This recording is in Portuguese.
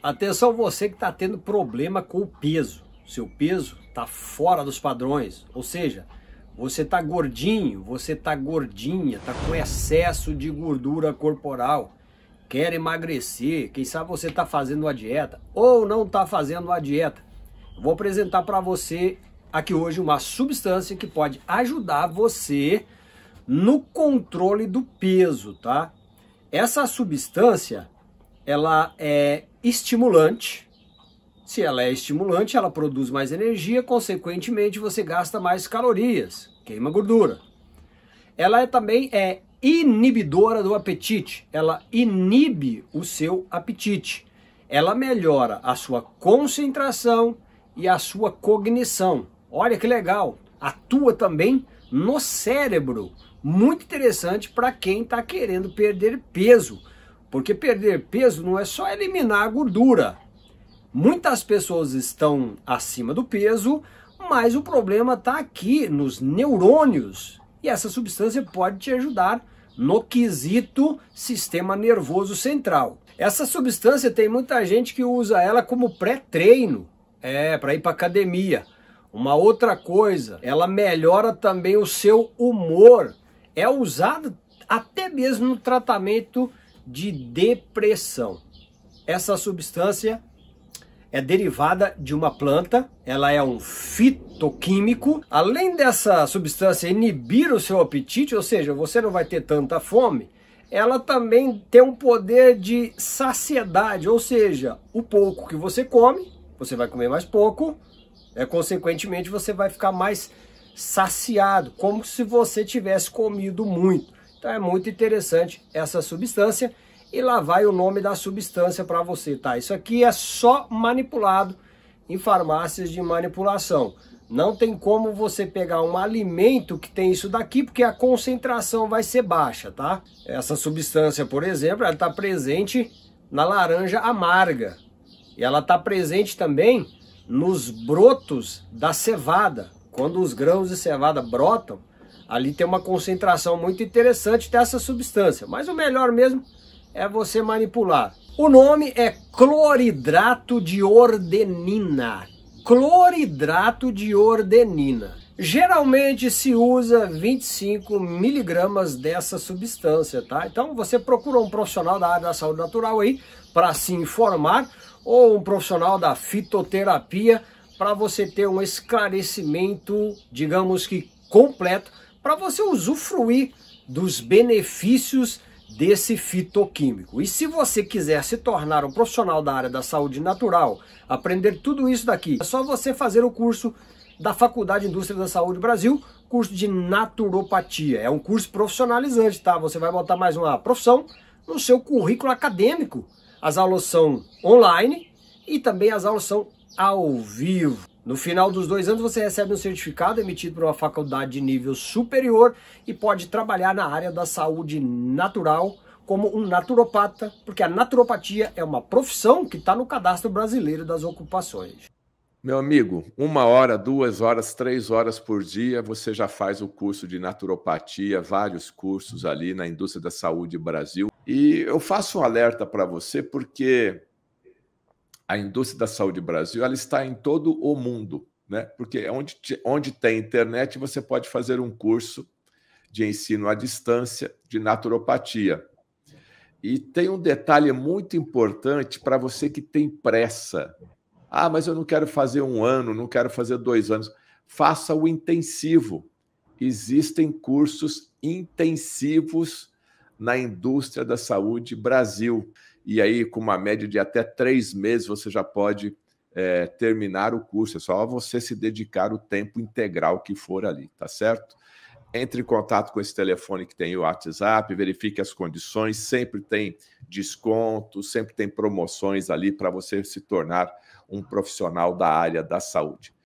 Atenção você que está tendo problema com o peso. Seu peso está fora dos padrões, ou seja, você está gordinho, você está gordinha, está com excesso de gordura corporal, quer emagrecer, quem sabe você está fazendo uma dieta ou não está fazendo uma dieta. vou apresentar para você aqui hoje uma substância que pode ajudar você no controle do peso, tá? Essa substância ela é estimulante. Se ela é estimulante, ela produz mais energia, consequentemente você gasta mais calorias, queima gordura. Ela é, também é inibidora do apetite, ela inibe o seu apetite. Ela melhora a sua concentração e a sua cognição. Olha que legal! Atua também no cérebro. Muito interessante para quem está querendo perder peso porque perder peso não é só eliminar a gordura. Muitas pessoas estão acima do peso, mas o problema está aqui nos neurônios. E essa substância pode te ajudar no quesito sistema nervoso central. Essa substância tem muita gente que usa ela como pré-treino, é, para ir para academia. Uma outra coisa, ela melhora também o seu humor. É usada até mesmo no tratamento de depressão. Essa substância é derivada de uma planta, ela é um fitoquímico. Além dessa substância inibir o seu apetite, ou seja, você não vai ter tanta fome, ela também tem um poder de saciedade, ou seja, o pouco que você come, você vai comer mais pouco, é consequentemente você vai ficar mais saciado, como se você tivesse comido muito. Então é muito interessante essa substância e lá vai o nome da substância para você, tá? Isso aqui é só manipulado em farmácias de manipulação. Não tem como você pegar um alimento que tem isso daqui, porque a concentração vai ser baixa, tá? Essa substância, por exemplo, ela está presente na laranja amarga. E ela está presente também nos brotos da cevada. Quando os grãos de cevada brotam, ali tem uma concentração muito interessante dessa substância, mas o melhor mesmo é você manipular. O nome é cloridrato de ordenina. Cloridrato de ordenina. Geralmente se usa 25 miligramas dessa substância, tá? Então você procura um profissional da área da saúde natural aí para se informar ou um profissional da fitoterapia para você ter um esclarecimento, digamos que completo para você usufruir dos benefícios desse fitoquímico. E se você quiser se tornar um profissional da área da saúde natural, aprender tudo isso daqui, é só você fazer o curso da Faculdade de Indústria da Saúde Brasil, curso de naturopatia. É um curso profissionalizante, tá? Você vai botar mais uma profissão no seu currículo acadêmico. As aulas são online e também as aulas são ao vivo. No final dos dois anos, você recebe um certificado emitido por uma faculdade de nível superior e pode trabalhar na área da saúde natural como um naturopata, porque a naturopatia é uma profissão que está no cadastro brasileiro das ocupações. Meu amigo, uma hora, duas horas, três horas por dia, você já faz o curso de naturopatia, vários cursos ali na indústria da saúde Brasil. E eu faço um alerta para você, porque a indústria da saúde Brasil ela está em todo o mundo, né? Porque é onde, onde tem internet, você pode fazer um curso de ensino à distância de naturopatia. E tem um detalhe muito importante para você que tem pressa. Ah, mas eu não quero fazer um ano, não quero fazer dois anos. Faça o intensivo. Existem cursos intensivos na indústria da saúde Brasil e aí com uma média de até três meses você já pode é, terminar o curso. É só você se dedicar o tempo integral que for ali, tá certo? Entre em contato com esse telefone que tem o WhatsApp, verifique as condições, sempre tem desconto, sempre tem promoções ali para você se tornar um profissional da área da saúde.